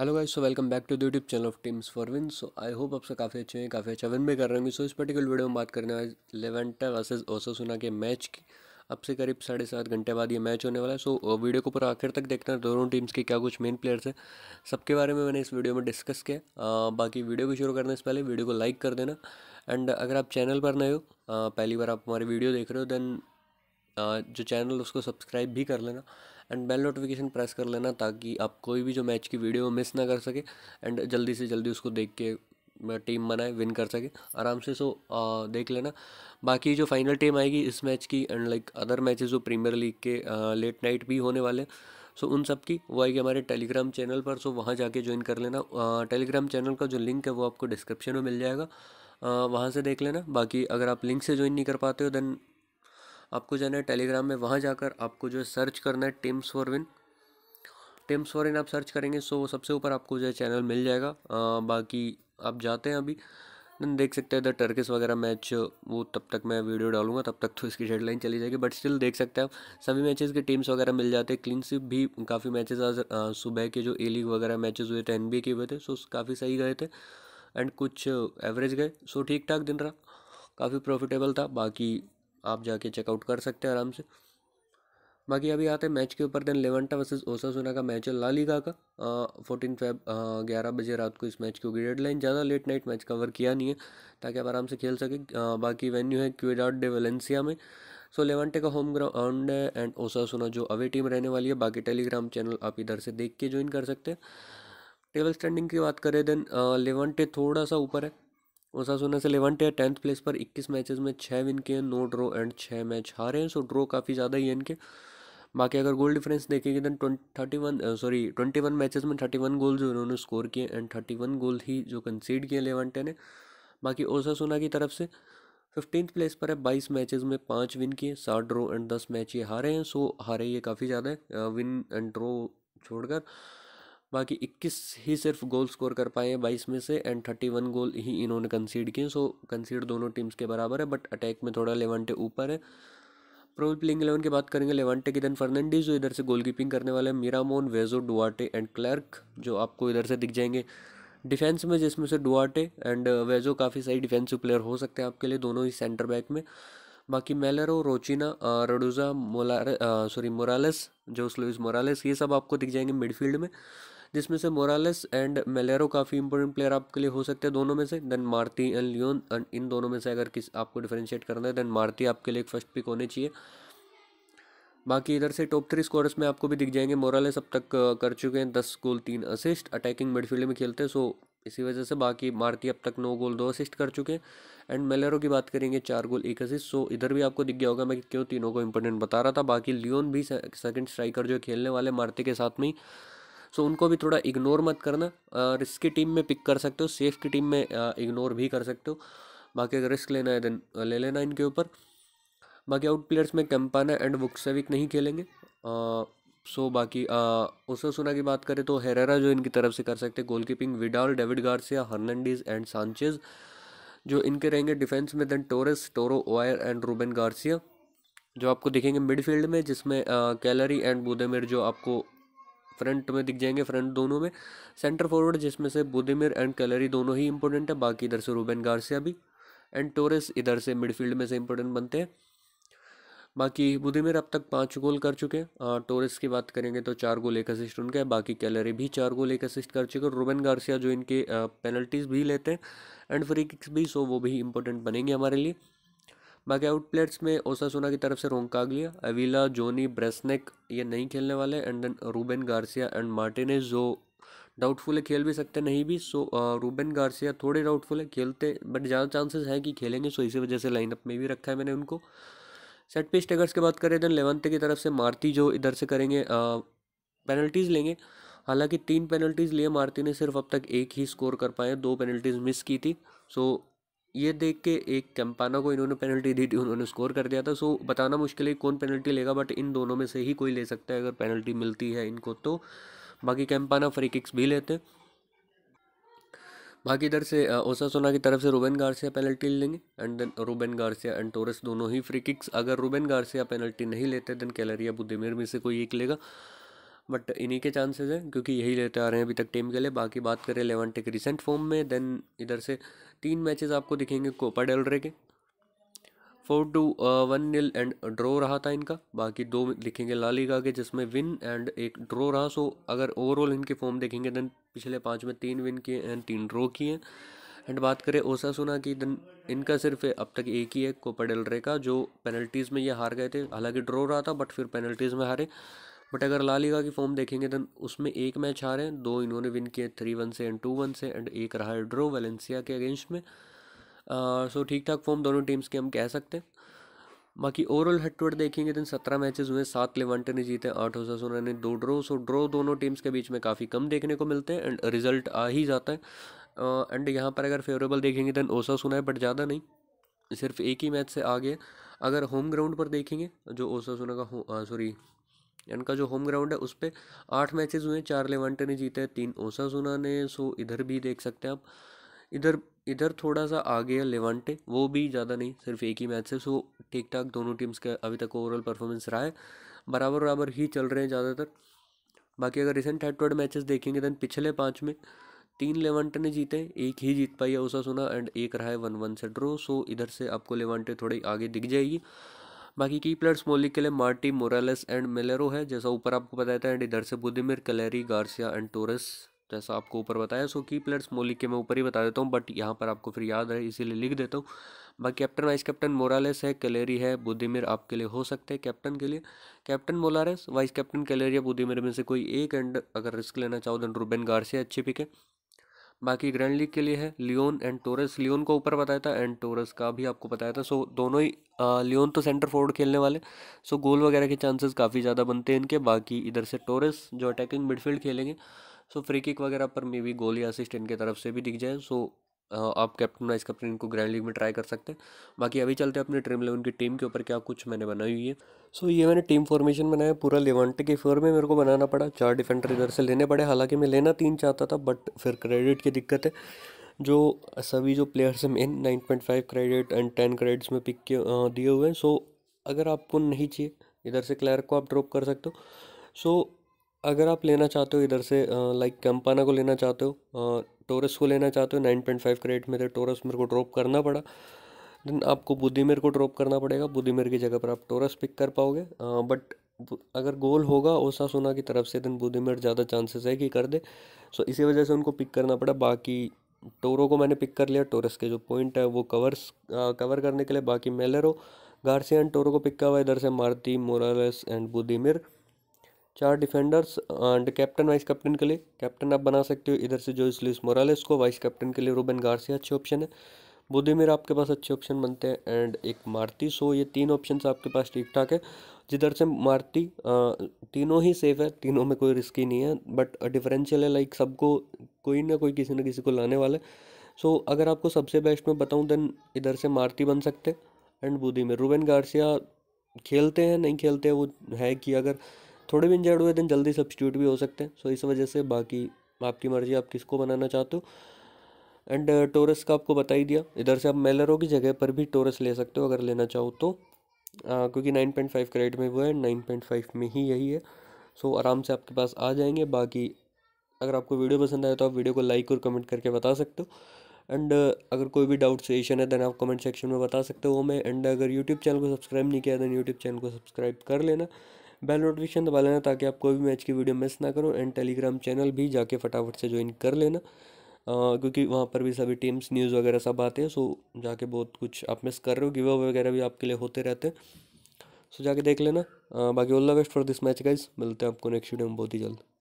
hello guys so welcome back to the YouTube channel of teams for win so I hope आप सब काफ़ी अच्छे हैं काफ़ी अच्छा विन भी कर रहे होंगे सो इस पर्टिकुलर वीडियो में बात करने वाले लेवेंटा वर्सेज सुना के मैच की अब से करीब साढ़े सात घंटे बाद ये मैच होने वाला है सो so, वीडियो को पूरा आखिर तक देखना दोनों टीम्स के क्या कुछ मेन प्लेयर्स हैं सबके बारे में मैंने इस वीडियो में डिस्कस किया बाकी वीडियो को शुरू करने से पहले वीडियो को लाइक कर देना एंड अगर आप चैनल पर नए हो पहली बार आप हमारी वीडियो देख रहे हो देन जो चैनल उसको सब्सक्राइब भी कर लेना एंड बेल नोटिफिकेशन प्रेस कर लेना ताकि आप कोई भी जो मैच की वीडियो मिस ना कर सके एंड जल्दी से जल्दी उसको देख के टीम बनाए विन कर सके आराम से सो आ, देख लेना बाकी जो फाइनल टीम आएगी इस मैच की एंड लाइक अदर मैचेस जो प्रीमियर लीग के आ, लेट नाइट भी होने वाले सो उन सब की वो आएगी हमारे टेलीग्राम चैनल पर सो वहाँ जाके ज्वाइन कर लेना आ, टेलीग्राम चैनल का जो लिंक है वो आपको डिस्क्रिप्शन में मिल जाएगा वहाँ से देख लेना बाकी अगर आप लिंक से ज्वाइन नहीं कर पाते हो देन आपको जाना है टेलीग्राम में वहाँ जाकर आपको जो है सर्च करना है Tims for win Tims for win आप सर्च करेंगे सो सबसे ऊपर आपको जो है चैनल मिल जाएगा आ, बाकी आप जाते हैं अभी देख सकते हैं इधर टर्किस वगैरह मैच वो तब तक मैं वीडियो डालूंगा तब तक तो इसकी हेडलाइन चली जाएगी बट स्टिल देख सकते हैं आप सभी मैचेस के टीम्स वगैरह मिल जाते हैं क्लीन स्विप भी काफ़ी मैचेस आज सुबह के जो ए लीग वगैरह मैचेस हुए थे एन के हुए थे सो काफ़ी सही गए थे एंड कुछ एवरेज गए सो ठीक ठाक दिन रहा काफ़ी प्रॉफिटेबल था बाकी आप जाके चेकआउट कर सकते हैं आराम से बाकी अभी आते हैं मैच के ऊपर देन लेवंटा वर्सेस ओसासुना का मैच है ला लीगा का फोर्टीन फेब ग्यारह बजे रात को इस मैच की होगी डेडलाइन ज़्यादा लेट नाइट मैच कवर किया नहीं है ताकि आप आराम से खेल सके आ, बाकी वेन्यू है क्यूडाट डे वेलेंसिया में सो लेवंटे का होम ग्राउंड है एंड ओसासुना जो अवे टीम रहने वाली है बाकी टेलीग्राम चैनल आप इधर से देख के ज्वाइन कर सकते हैं टेबल स्टैंडिंग की बात करें देन लेवंटे थोड़ा सा ऊपर है ओसासुना से लेवंट टेंथ प्लेस पर 21 मैचेस में छः विन किए हैं नो ड्रो एंड छः मैच हारे हैं सो ड्रो काफ़ी ज़्यादा ही है इनके बाकी अगर गोल डिफरेंस देखेंगे then thirty one sorry twenty one matches में थर्टी वन गोल जो इन्होंने स्कोर किए एंड थर्टी वन गोल ही जो कंसीड किए लेवंटे ने बाकी ओसासुना की तरफ से फिफ्टीन प्लेस पर है बाईस मैचेज़ में पाँच विन किए सात ड्रो एंड दस मैच ये हारे हैं सो हारे ये काफ़ी ज़्यादा है विन एंड ड्रो छोड़कर बाकी 21 ही सिर्फ गोल स्कोर कर पाए हैं बाईस में से एंड 31 गोल ही इन्होंने कंसीड किए सो कंसीड दोनों टीम्स के बराबर है बट अटैक में थोड़ा लेवंटे ऊपर है प्रोबल प्लेइंग इलेवन की बात करेंगे की देन फर्नांडीज जो इधर से गोल कीपिंग करने वाले हैं मीरामोन वेजो डुआटे एंड क्लर्क जो आपको इधर से दिख जाएंगे डिफेंस में जिसमें से डुआटे एंड वेजो काफ़ी सही डिफेंसिव प्लेयर हो सकते हैं आपके लिए दोनों ही सेंटर बैक में बाकी मेलरो रोचिना रडूजा मोलार सॉरी मोरालेस जो स्लुइस मोरालेस ये सब आपको दिख जाएंगे मिडफील्ड में जिसमें से मोरालेस एंड मेलेरो काफ़ी इंपॉर्टेंट प्लेयर आपके लिए हो सकते हैं दोनों में से देन मारती एंड लियोन एंड इन दोनों में से अगर किस आपको डिफ्रेंशिएट करना है देन मारती आपके लिए एक फर्स्ट पिक होने चाहिए बाकी इधर से टॉप थ्री स्कोरर्स में आपको भी दिख जाएंगे मोरालेस अब तक कर चुके हैं दस गोल तीन असिस्ट अटैकिंग मिडफील्ड में खेलते हैं सो इसी वजह से बाकी मारती अब तक नौ गोल दो असिस्ट कर चुके हैं एंड मेलेरो की बात करेंगे चार गोल एक असिस्ट सो इधर भी आपको दिख गया होगा मैं क्यों तीनों को इंपॉर्टेंट बता रहा था बाकी लियोन भी सेकंड स्ट्राइकर जो खेलने वाले मारती के साथ में ही सो उनको भी थोड़ा इग्नोर मत करना रिस्क की टीम में पिक कर सकते हो सेफ की टीम में इग्नोर भी कर सकते हो बाकी अगर रिस्क लेना है देन ले लेना इनके ऊपर बाकी आउट प्लेयर्स में कैंपाना एंड वुक्सेविक नहीं खेलेंगे सो बाकी उसो सुना की बात करें तो हेरेरा जो इनकी तरफ से कर सकते हैं goalkeeping Vidal David Garcia Hernandez and Sanchez जो इनके रहेंगे डिफेंस में then Torres Toro Oier and Ruben Garcia जो आपको दिखेंगे मिडफील्ड में जिसमें कैलरी एंड बुदेमिर जो आपको फ्रंट में दिख जाएंगे फ्रंट दोनों में सेंटर फॉरवर्ड जिसमें से बुदिमिर एंड कैलरी दोनों ही इंपॉर्टेंट है बाकी इधर से रूबेन गार्सिया भी एंड टोरेस इधर से मिडफील्ड में से इंपॉर्टेंट बनते हैं बाकी बुधिमिर अब तक पाँच गोल कर चुके हैं टोरेस की बात करेंगे तो चार गोल एक असिस्ट उनके बाकी कैलरी भी चार गोल एक असिस्ट कर चुके और रूबेन गार्सिया जो इनके पेनल्टीज़ भी लेते हैं एंड फ्री किक्स भी सो वो भी इंपॉर्टेंट बनेंगे हमारे लिए बाकी आउट प्लेयर्स में ओसासुना की तरफ से रोंकागलिया अविला जोनी ब्रेसनेक ये नहीं खेलने वाले and then Ruben Garcia and Martinez जो डाउटफुल है खेल भी सकते नहीं भी सो रूबेन गार्सिया थोड़े डाउटफुल है खेलते बट ज़्यादा चांसेस हैं कि खेलेंगे सो इसी वजह से लाइनअप में भी रखा है मैंने उनको सेट पे स्टेगर्स की बात करें देन लेवंते की तरफ से मारती जो इधर से करेंगे पेनल्टीज़ लेंगे हालांकि तीन पेनल्टीज़ लिए मारती ने सिर्फ अब तक एक ही स्कोर कर पाए दो पेनल्टीज़ मिस की थी सो ये देख के एक कैंपाना को इन्होंने पेनल्टी दी थी उन्होंने स्कोर कर दिया था सो बताना मुश्किल है कौन पेनल्टी लेगा बट इन दोनों में से ही कोई ले सकता है अगर पेनल्टी मिलती है इनको तो बाकी कैंपाना फ्री किक्स भी लेते हैं बाकी इधर से ओसा सोना की तरफ से रूबेन गार्सिया पेनल्टी लेंगे and then Ruben Garcia and Torres दोनों ही फ्री किक्स अगर रूबेन गार्सिया पेनल्टी नहीं लेते देन कैलरिया बुद्धिमेर में से कोई एक लेगा बट इन्हीं के चांसेस हैं क्योंकि यही लेते आ रहे हैं अभी तक टीम के लिए बाकी बात करें लेवंटे के रिसेंट फॉर्म में देन इधर से तीन मैचेस आपको दिखेंगे कोपा डेलरे के four two one nil and draw रहा था इनका बाकी दो दिखेंगे लालीगा के जिसमें विन एंड एक ड्रॉ रहा सो अगर ओवरऑल इनके फॉर्म देखेंगे देन पिछले पाँच में तीन विन किए एंड तीन ड्रॉ किए एंड बात करें ओसा सुना की देन इनका सिर्फ अब तक एक ही है कोपा रे का जो पेनल्टीज़ में ये हार गए थे हालांकि ड्रॉ रहा था बट फिर पेनल्टीज़ में हारे बट अगर लालीगा की फॉर्म देखेंगे तो उसमें एक मैच हारे हैं दो इन्होंने विन किए थ्री वन से एंड टू वन से एंड एक रहा है ड्रो वैलेंसिया के अगेंस्ट में सो ठीक ठाक फॉर्म दोनों टीम्स के हम कह सकते हैं बाकी ओवरऑल हेड देखेंगे तो सत्रह मैचेस हुए सात लेवंटे ने जीते आठ ओसासुना ने दो ड्रो सो ड्रो दोनों टीम्स के बीच में काफ़ी कम देखने को मिलते हैं एंड रिजल्ट आ ही जाता है एंड यहाँ पर अगर फेवरेबल देखेंगे ओसा सुना है बट ज़्यादा नहीं सिर्फ एक ही मैच से आगे अगर होम ग्राउंड पर देखेंगे जो ओसा सुना का सॉरी इनका जो होम ग्राउंड है उस पर आठ मैचेज हुए हैं चार लेवेंटे ने जीते हैं तीन ओसासुना ने सो इधर भी देख सकते हैं आप इधर इधर थोड़ा सा आगे है लेवांटे वो भी ज़्यादा नहीं सिर्फ एक ही मैच से सो ठीक ठाक दोनों टीम्स का अभी तक ओवरऑल परफॉर्मेंस रहा है बराबर बराबर ही चल रहे हैं ज़्यादातर बाकी अगर रिसेंट हेड टू मैचेस देखेंगे दैन पिछले पाँच में तीन लेवांटे ने जीते एक ही जीत पाई है ओसा सुना एंड एक रहा है वन वन से ड्रो सो इधर से आपको लेवांटे थोड़ी आगे दिख जाएगी बाकी की प्लेयर्स मोलिक के लिए मार्टी मोरालेस एंड मेलेरो है जैसा ऊपर आपको बताया था एंड इधर से Budimir Calleri Garcia and Torres जैसा आपको ऊपर बताया सो की प्लेयर्स मोलिक के मैं ऊपर ही बता देता हूँ बट यहाँ पर आपको फिर याद है इसीलिए लिख देता हूँ बाकी कैप्टन वाइस कैप्टन मोरालेस है कैलेरी है बुद्धिमिर आपके लिए हो सकते हैं कैप्टन के लिए captain Morales vice captain Calleri या बुद्धिमिर में से कोई एक एंड अगर रिस्क लेना चाहो देन रूबेन गार्सिया अच्छी पिक है बाकी ग्रैंड लीग के लिए है लियोन एंड टोरस लियोन को ऊपर बताया था एंड टोरस का भी आपको बताया था सो दोनों ही लियोन तो सेंटर फोर्ड खेलने वाले सो गोल वगैरह के चांसेस काफ़ी ज़्यादा बनते हैं इनके बाकी इधर से टोरस जो अटैकिंग मिडफील्ड खेलेंगे सो फ्री किक वगैरह पर मे बी गोल या असिस्ट इनके तरफ से भी दिख जाए सो आप कैप्टन वाइस कैप्टन इनको ग्रैंड लीग में ट्राई कर सकते हैं बाकी अभी चलते हैं अपने ड्रीम इलेवन की टीम के ऊपर क्या कुछ मैंने बनाई हुई है सो so, ये मैंने टीम फॉर्मेशन बनाया पूरा लेवंटे के फेवर में मेरे को बनाना पड़ा चार डिफेंडर इधर से लेने पड़े हालांकि मैं लेना तीन चाहता था बट फिर क्रेडिट की दिक्कत है जो सभी जो प्लेयर्स हैं मेन nine point five credit and ten credits में पिक दिए हुए हैं सो अगर आपको नहीं चाहिए इधर से क्लैर को आप ड्रॉप कर सकते हो सो अगर आप लेना चाहते हो इधर से लाइक कैंपाना को लेना चाहते हो टोरस को लेना चाहते हो नाइन पॉइंट फाइव करेट में टोरस तो मेरे को ड्रॉप करना पड़ा देन आपको बुद्धिमेर को ड्रॉप करना पड़ेगा बुद्धिमेर की जगह पर आप टोरस पिक कर पाओगे बट अगर गोल होगा ओसा सोना की तरफ से देन बुद्धिमेर ज़्यादा चांसेस है कि कर दे सो इसी वजह से उनको पिक करना पड़ा बाकी टोरो को मैंने पिक कर लिया टोरस के जो पॉइंट है वो कवर्स कवर करने के लिए बाकी मेलरो गार्सिया एंड टोरो को पिक किया हुआ इधर से मारती मोरालस एंड बुद्धिमिर चार defenders and captain vice captain के लिए कैप्टन आप बना सकते हो इधर से जो इस लुइस मोरालेस को वाइस कैप्टन के लिए रूबेन गार्सिया अच्छे ऑप्शन है बुद्धेमीर आपके पास अच्छे ऑप्शन बनते हैं एंड एक मारती सो ये तीन ऑप्शन आपके पास ठीक ठाक है जिधर से मारती तीनों ही सेफ है तीनों में कोई रिस्की नहीं है बट डिफरेंशियल है लाइक सबको कोई ना कोई किसी ना किसी को लाने वाला है सो अगर आपको सबसे बेस्ट में बताऊँ देन इधर से मारती बन सकते एंड बुद्धेमीर रूबेन गार्सिया खेलते हैं नहीं खेलते हैं वो है कि अगर थोड़े भी इंजर्ड हुए दिन जल्दी सब्सिट्यूट भी हो सकते हैं सो इस वजह से बाकी आपकी मर्जी आप किसको बनाना चाहते हो एंड टोरस uh, का आपको बता ही दिया इधर से आप मेलरो की जगह पर भी टोरस ले सकते हो अगर लेना चाहो तो आ, क्योंकि नाइन पॉइंट फाइव क्रेड में वो है नाइन पॉइंट फाइव में ही यही है सो आराम से आपके पास आ जाएंगे बाकी अगर आपको वीडियो पसंद आए तो आप वीडियो को लाइक और कमेंट करके बता सकते हो एंड uh, अगर कोई भी डाउट सजेशन है देन आप कमेंट सेक्शन में बता सकते हो मैं एंड अगर यूट्यूब चैनल को सब्सक्राइब नहीं किया देन यूट्यूब चैनल को सब्सक्राइब कर लेना बेल नोटिफिकेशन दबा लेना ताकि आप कोई भी मैच की वीडियो मिस ना करो एंड टेलीग्राम चैनल भी जाके फटाफट से ज्वाइन कर लेना आ, क्योंकि वहाँ पर भी सभी टीम्स न्यूज़ वगैरह सब आते हैं सो जाके बहुत कुछ आप मिस कर रहे हो गिव वगैरह भी आपके लिए होते रहते हैं सो जाके देख लेना आ, बाकी all the best for this match guys मिलते हैं आपको नेक्स्ट वीडियो में बहुत ही जल्द